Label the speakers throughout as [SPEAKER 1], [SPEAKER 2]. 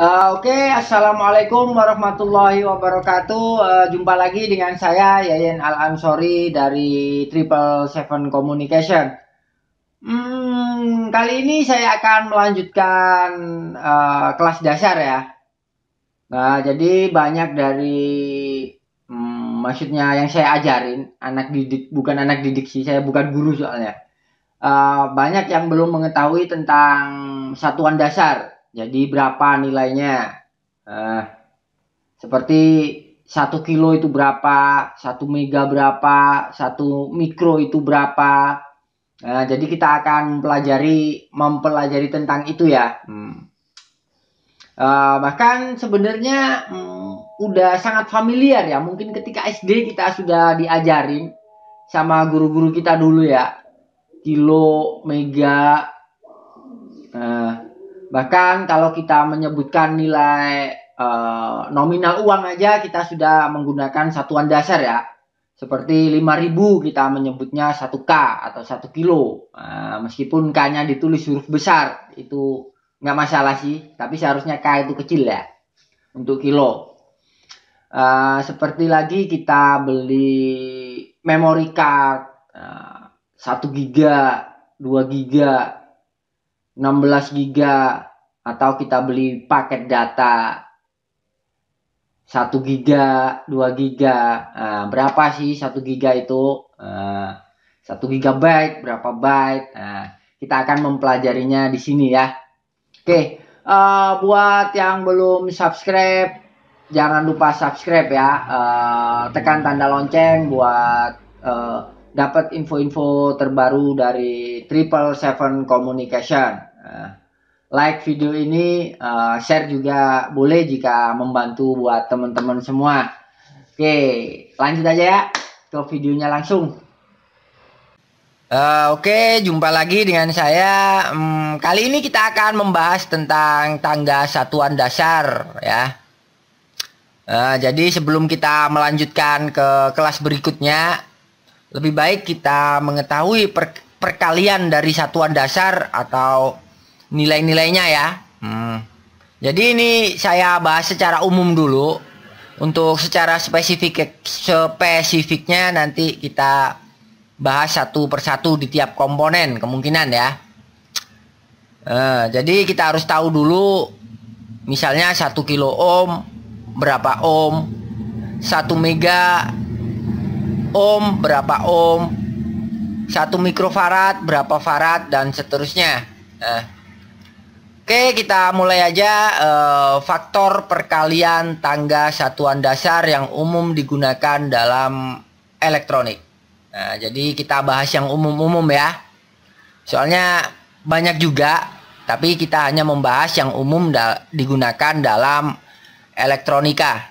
[SPEAKER 1] Eh, oke, okay. assalamualaikum warahmatullahi wabarakatuh. Uh, jumpa lagi dengan saya Yayan Al Ansori dari Triple Seven Communication. Hmm, kali ini saya akan melanjutkan uh, kelas dasar ya. Nah, jadi banyak dari hmm, maksudnya yang saya ajarin anak didik bukan anak didik sih, saya bukan guru soalnya. Uh, banyak yang belum mengetahui tentang satuan dasar jadi berapa nilainya? Uh, seperti satu kilo itu berapa, satu mega berapa, satu mikro itu berapa. Nah, jadi kita akan pelajari mempelajari tentang itu ya. Hmm. Uh, bahkan sebenarnya um, udah sangat familiar ya. Mungkin ketika SD kita sudah diajarin sama guru-guru kita dulu ya. Kilo, mega, uh, Bahkan kalau kita menyebutkan nilai uh, nominal uang aja kita sudah menggunakan satuan dasar ya. Seperti 5000 kita menyebutnya 1K atau 1 kilo. Uh, meskipun K-nya ditulis huruf besar itu nggak masalah sih, tapi seharusnya K itu kecil ya untuk kilo. Uh, seperti lagi kita beli memory card uh, 1 giga, 2 giga 16 giga atau kita beli paket data 1 giga, 2 giga, nah, berapa sih 1 giga itu? Uh, eh, 1 gigabyte, berapa byte? Nah, kita akan mempelajarinya di sini ya. Oke, uh, buat yang belum subscribe, jangan lupa subscribe ya. Uh, tekan tanda lonceng buat uh, dapat info-info terbaru dari Triple Seven Communication. Eh, like video ini, uh, share juga boleh jika membantu buat teman-teman semua. Oke, lanjut aja ya ke videonya langsung. Uh, Oke, okay, jumpa lagi dengan saya. Um, kali ini kita akan membahas tentang tangga satuan dasar, ya. Uh, jadi sebelum kita melanjutkan ke kelas berikutnya, lebih baik kita mengetahui per perkalian dari satuan dasar atau nilai-nilainya ya. Hmm. Jadi ini saya bahas secara umum dulu. Untuk secara spesifik spesifiknya nanti kita bahas satu persatu di tiap komponen kemungkinan ya. Eh, jadi kita harus tahu dulu misalnya satu kilo ohm berapa ohm, satu mega ohm berapa ohm, 1 mikrofarad berapa farad dan seterusnya. Eh, Oke, kita mulai aja e, faktor perkalian tangga satuan dasar yang umum digunakan dalam elektronik. Nah, jadi kita bahas yang umum-umum ya. Soalnya banyak juga, tapi kita hanya membahas yang umum da digunakan dalam elektronika.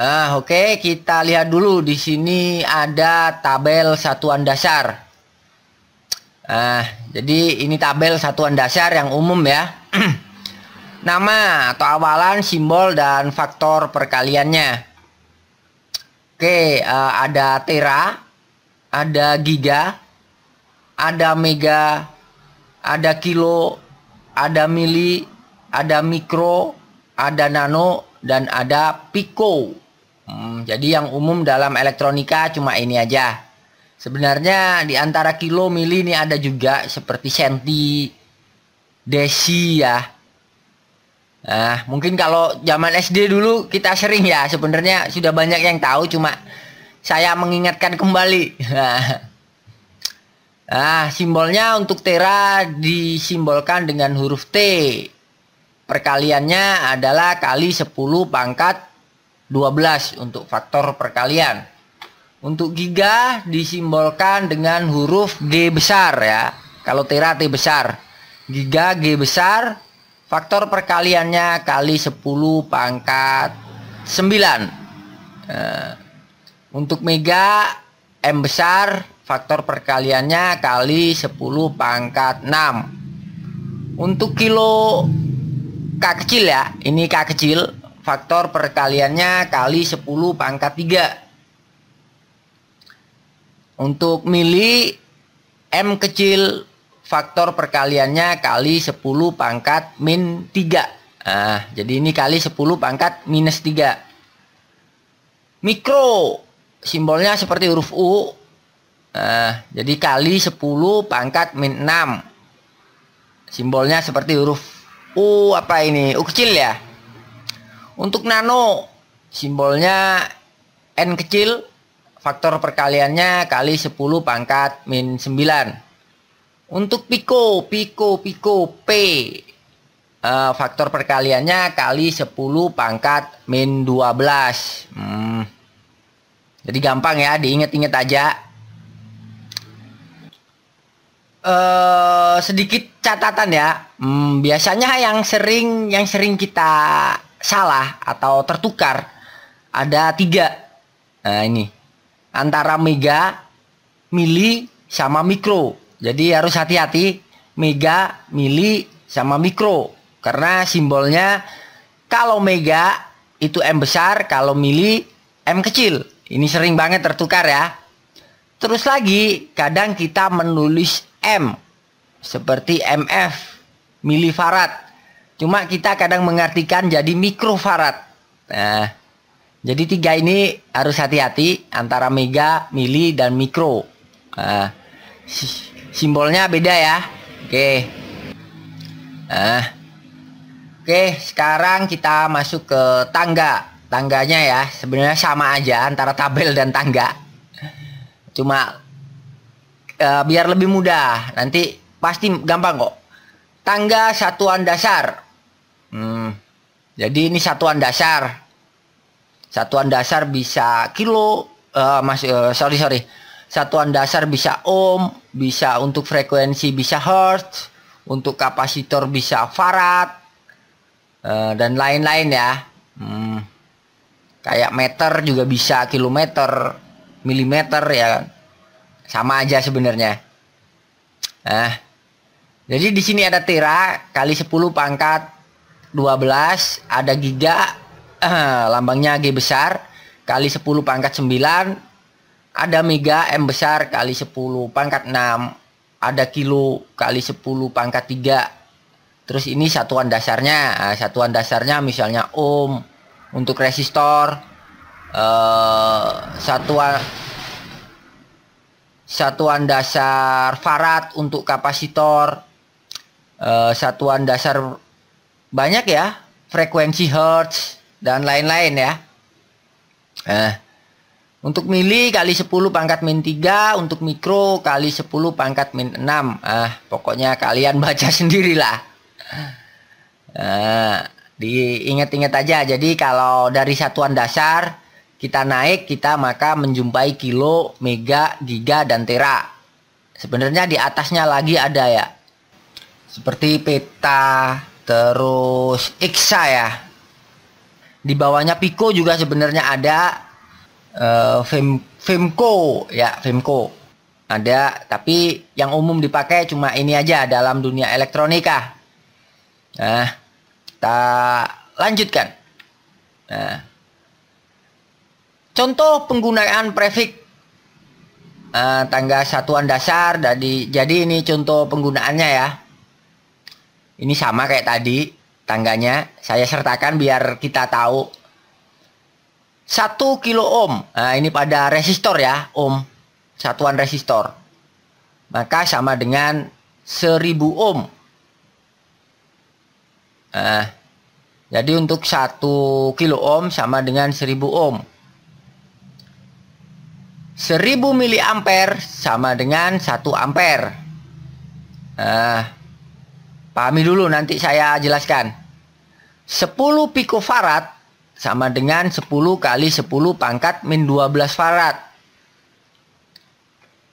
[SPEAKER 1] Nah, oke, kita lihat dulu di sini ada tabel satuan dasar. Nah, jadi ini tabel satuan dasar yang umum ya. Nama atau awalan, simbol, dan faktor perkaliannya. Oke, eh, ada tera, ada giga, ada mega, ada kilo, ada mili, ada mikro, ada nano, dan ada pico. Hmm, jadi yang umum dalam elektronika cuma ini aja. Sebenarnya di antara kilo mili ini ada juga seperti senti, desi ya. Nah, mungkin kalau zaman SD dulu kita sering ya sebenarnya sudah banyak yang tahu cuma saya mengingatkan kembali. Nah, simbolnya untuk tera disimbolkan dengan huruf T. Perkaliannya adalah kali 10 pangkat 12 untuk faktor perkalian. Untuk giga disimbolkan dengan huruf G besar ya. Kalau tera T besar. Giga G besar. Faktor perkaliannya kali 10 pangkat 9. Eh, untuk mega M besar. Faktor perkaliannya kali 10 pangkat 6. Untuk kilo K kecil ya. Ini K kecil. Faktor perkaliannya kali 10 pangkat 3. Untuk mili M kecil faktor perkaliannya kali 10 pangkat min 3. Nah, jadi ini kali 10 pangkat minus 3. Mikro simbolnya seperti huruf U. Nah, jadi kali 10 pangkat min 6. Simbolnya seperti huruf U apa ini? U kecil ya. Untuk nano simbolnya N kecil faktor perkaliannya kali 10 pangkat min 9. Untuk pico, pico, pico P. Uh, faktor perkaliannya kali 10 pangkat min 12. Hmm. Jadi gampang ya, diinget-inget aja. Uh, sedikit catatan ya. Hmm, biasanya yang sering yang sering kita salah atau tertukar ada tiga. Nah ini antara mega, mili, sama mikro. Jadi harus hati-hati mega, mili, sama mikro. Karena simbolnya kalau mega itu M besar, kalau mili M kecil. Ini sering banget tertukar ya. Terus lagi, kadang kita menulis M seperti MF, milifarad. Cuma kita kadang mengartikan jadi mikrofarad. Nah, jadi tiga ini harus hati-hati antara mega, mili, dan mikro. Nah, simbolnya beda ya. Oke. Nah. Oke, sekarang kita masuk ke tangga. Tangganya ya, sebenarnya sama aja antara tabel dan tangga. Cuma uh, biar lebih mudah. Nanti pasti gampang kok. Tangga satuan dasar. Hmm. Jadi ini satuan dasar Satuan dasar bisa kilo, uh, mas, uh, sorry sorry. Satuan dasar bisa ohm, bisa untuk frekuensi bisa hertz, untuk kapasitor bisa farad, uh, dan lain-lain ya. Hmm, kayak meter juga bisa kilometer, milimeter ya Sama aja sebenarnya. Nah, jadi di sini ada tera kali 10 pangkat 12, ada giga eh, lambangnya G besar kali 10 pangkat 9 ada mega M besar kali 10 pangkat 6 ada kilo kali 10 pangkat 3 terus ini satuan dasarnya nah, satuan dasarnya misalnya ohm untuk resistor eh, satuan satuan dasar farad untuk kapasitor eh, satuan dasar banyak ya frekuensi hertz dan lain-lain ya. Eh, untuk mili kali 10 pangkat min 3, untuk mikro kali 10 pangkat min 6. Eh, pokoknya kalian baca sendirilah. Eh, diingat-ingat aja. Jadi kalau dari satuan dasar kita naik, kita maka menjumpai kilo, mega, giga, dan tera. Sebenarnya di atasnya lagi ada ya. Seperti peta terus iksa ya di bawahnya Pico juga sebenarnya ada uh, Fem Femco ya Femco ada tapi yang umum dipakai cuma ini aja dalam dunia elektronika. Ah. Nah, kita lanjutkan. Nah, contoh penggunaan prefix uh, tangga satuan dasar dari jadi ini contoh penggunaannya ya. Ini sama kayak tadi tangganya saya sertakan biar kita tahu 1 kilo ohm nah ini pada resistor ya ohm satuan resistor maka sama dengan 1000 ohm nah, jadi untuk 1 kilo ohm sama dengan 1000 ohm 1000 mili ampere sama dengan 1 ampere nah, Pahami dulu nanti saya jelaskan. 10 farad sama dengan 10 kali 10 pangkat min 12 farad.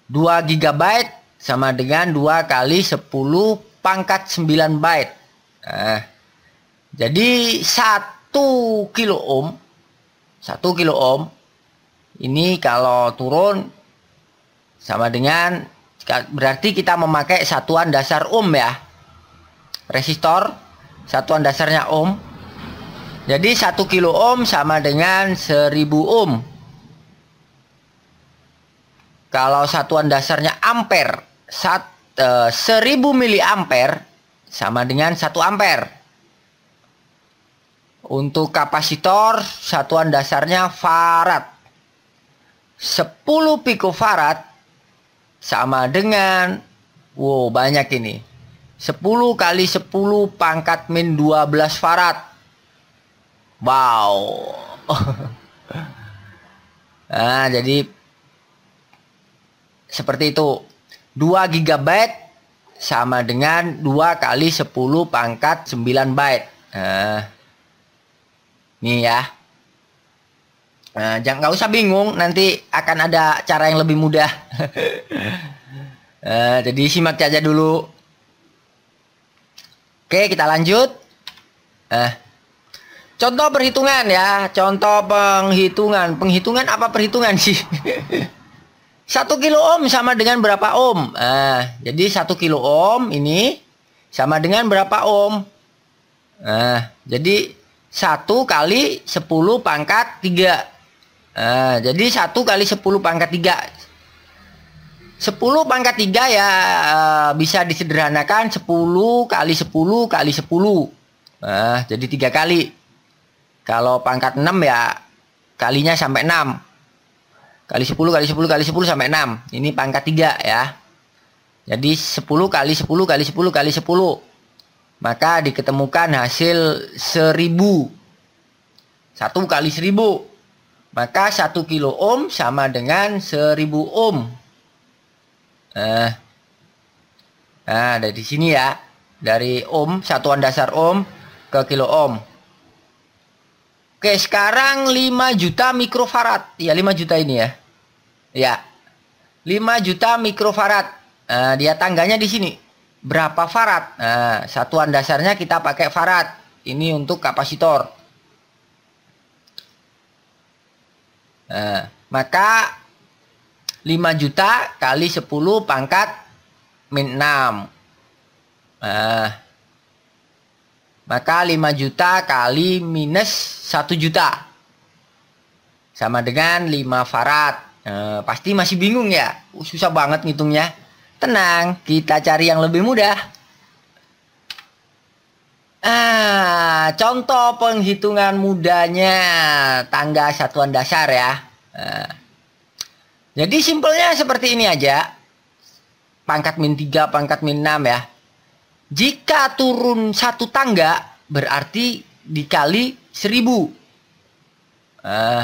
[SPEAKER 1] 2 GB sama dengan 2 kali 10 pangkat 9 byte. Nah, jadi 1 kilo ohm 1 kilo ohm ini kalau turun sama dengan berarti kita memakai satuan dasar ohm ya resistor satuan dasarnya ohm jadi 1 kilo ohm sama dengan 1000 ohm kalau satuan dasarnya ampere sat, e, 1000 ampere sama dengan 1 ampere untuk kapasitor, satuan dasarnya farad. 10 farad sama dengan wow banyak ini. 10 kali 10 pangkat min 12 farad. Wow. nah, jadi seperti itu. 2 GB sama dengan 2 kali 10 pangkat 9 byte. Nah, ini ya. Nah, jangan nggak usah bingung, nanti akan ada cara yang lebih mudah. nah, jadi simak aja dulu Oke, kita lanjut. Eh. Contoh perhitungan ya, contoh penghitungan. Penghitungan apa perhitungan sih? Satu kilo ohm sama dengan berapa ohm? Eh, jadi satu kilo ohm ini sama dengan berapa ohm? Eh, jadi satu kali 10 pangkat 3. Eh, jadi satu kali 10 pangkat 3 10 pangkat 3 ya eh, bisa disederhanakan 10 kali 10 kali 10. Nah, jadi tiga kali. Kalau pangkat 6 ya kalinya sampai 6. Kali 10 kali 10 kali 10 sampai 6. Ini pangkat 3 ya. Jadi 10 kali 10 kali 10 kali 10. Maka diketemukan hasil 1000. 1 kali 1000. Maka 1 kilo ohm sama dengan 1000 ohm. Eh. Nah, nah dari sini ya, dari ohm satuan dasar ohm ke kilo ohm. Oke, sekarang 5 juta mikrofarad. Ya, 5 juta ini ya. Ya. 5 juta mikrofarad. Nah, dia tangganya di sini. Berapa farad? Nah, satuan dasarnya kita pakai farad. Ini untuk kapasitor. Nah, maka 5 juta kali 10 pangkat min 6. Nah, maka 5 juta kali minus 1 juta. Sama dengan 5 farad. Nah, pasti masih bingung ya? Uh, susah banget ngitungnya. Tenang, kita cari yang lebih mudah. Ah, contoh penghitungan mudanya tangga satuan dasar ya. Nah, jadi simpelnya seperti ini aja. Pangkat min 3, pangkat min 6 ya. Jika turun satu tangga, berarti dikali 1000. Uh, eh,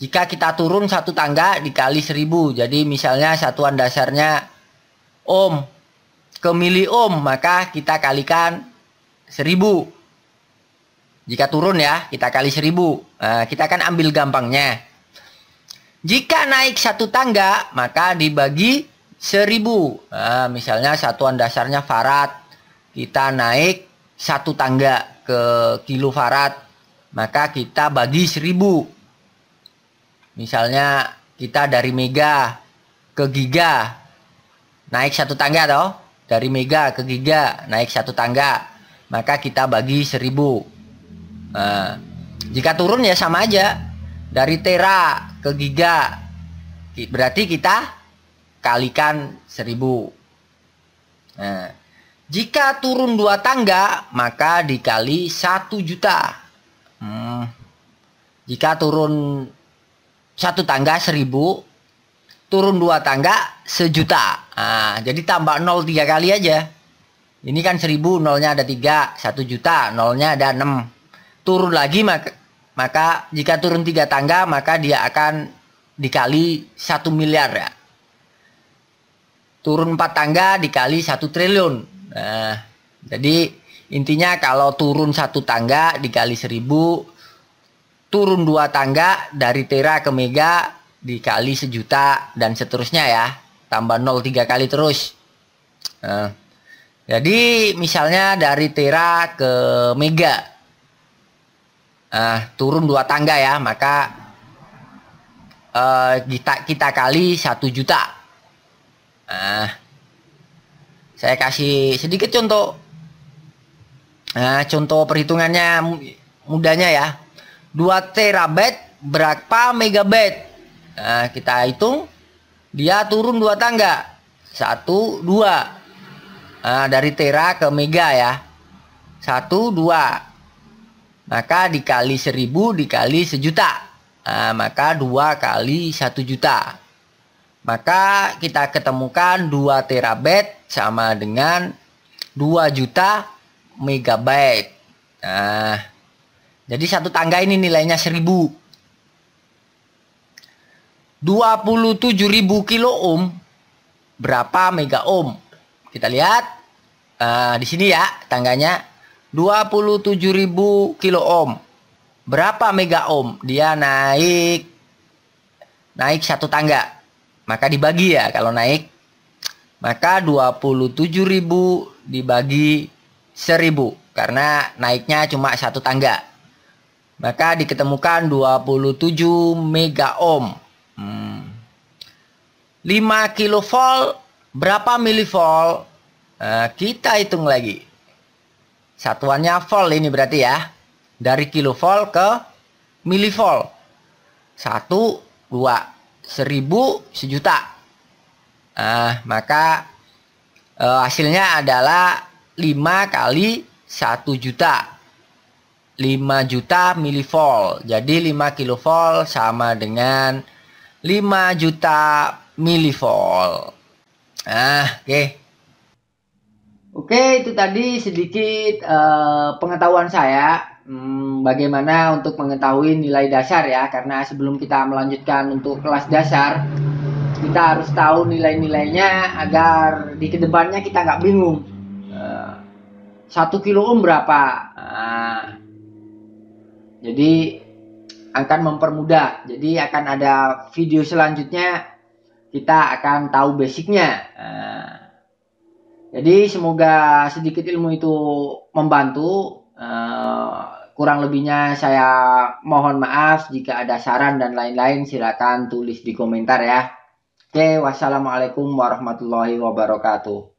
[SPEAKER 1] jika kita turun satu tangga dikali 1000. Jadi misalnya satuan dasarnya ohm ke mili ohm, maka kita kalikan 1000. Jika turun ya, kita kali 1000. Uh, eh, kita akan ambil gampangnya. Jika naik satu tangga, maka dibagi seribu. Nah, misalnya satuan dasarnya farad, kita naik satu tangga ke kilo farad, maka kita bagi seribu. Misalnya kita dari mega ke giga, naik satu tangga toh, dari mega ke giga, naik satu tangga, maka kita bagi seribu. Nah, jika turun ya sama aja. Dari tera ke giga. Berarti kita kalikan 1000. Nah, jika turun dua tangga, maka dikali 1 juta. Hmm. Jika turun satu tangga 1000, turun dua tangga sejuta. Nah, jadi tambah 0 tiga kali aja. Ini kan 1000, nolnya ada 3, 1 juta, nolnya ada 6. Turun lagi maka maka jika turun tiga tangga maka dia akan dikali satu miliar ya turun empat tangga dikali satu triliun nah jadi intinya kalau turun satu tangga dikali seribu turun dua tangga dari tera ke mega dikali sejuta dan seterusnya ya tambah nol tiga kali terus nah, jadi misalnya dari tera ke mega uh, turun dua tangga ya, maka uh, kita kita kali satu juta. Uh, saya kasih sedikit contoh. uh, contoh perhitungannya mudahnya ya. 2 terabyte berapa megabyte? uh, kita hitung dia turun dua tangga. Satu dua Nah, dari tera ke mega ya. Satu dua maka dikali 1000 dikali sejuta. Nah, maka 2 kali 1 juta. Maka kita ketemukan 2 terabyte sama dengan 2 juta megabyte. Nah, jadi satu tangga ini nilainya 1000. 27.000 kilo ohm berapa mega ohm? Kita lihat uh, di sini ya tangganya 27.000 kilo ohm. Berapa mega ohm? Dia naik naik satu tangga. Maka dibagi ya kalau naik. Maka 27.000 dibagi 1000 karena naiknya cuma satu tangga. Maka diketemukan 27 mega ohm. Hmm. 5 volt berapa milivolt? Nah, kita hitung lagi. Satuannya volt ini berarti ya. Dari kilovolt ke milivolt. Satu, dua, seribu, sejuta. Nah, maka e, hasilnya adalah 5 kali 1 juta. 5 juta milivolt. Jadi 5 kilovolt sama dengan 5 juta milivolt. Nah, oke. Okay. Oke, itu tadi sedikit uh, pengetahuan saya hmm, bagaimana untuk mengetahui nilai dasar ya, karena sebelum kita melanjutkan untuk kelas dasar kita harus tahu nilai-nilainya agar di kedepannya kita nggak bingung. Uh, satu kilo ohm berapa? Uh, jadi akan mempermudah. Jadi akan ada video selanjutnya kita akan tahu basicnya. Uh, jadi semoga sedikit ilmu itu membantu. Uh, kurang lebihnya saya mohon maaf jika ada saran dan lain-lain silakan tulis di komentar ya. Oke, wassalamualaikum warahmatullahi wabarakatuh.